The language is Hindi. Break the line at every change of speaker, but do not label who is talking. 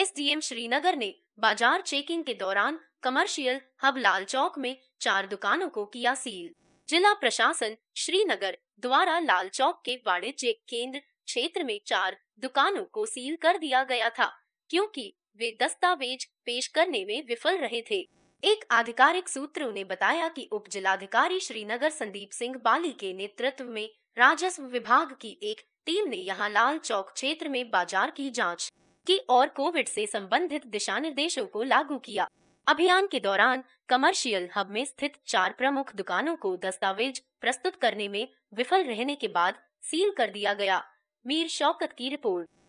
एसडीएम श्रीनगर ने बाजार चेकिंग के दौरान कमर्शियल हब लाल चौक में चार दुकानों को किया सील जिला प्रशासन श्रीनगर द्वारा लाल चौक के वाणिज्य केंद्र क्षेत्र में चार दुकानों को सील कर दिया गया था क्योंकि वे दस्तावेज पेश करने में विफल रहे थे एक आधिकारिक सूत्रों ने बताया कि उप जिलाधिकारी श्रीनगर संदीप सिंह बाली के नेतृत्व में राजस्व विभाग की एक टीम ने यहां लाल चौक क्षेत्र में बाजार की जांच की और कोविड से संबंधित दिशा निर्देशों को लागू किया अभियान के दौरान कमर्शियल हब में स्थित चार प्रमुख दुकानों को दस्तावेज प्रस्तुत करने में विफल रहने के बाद सील कर दिया गया मीर शौकत की रिपोर्ट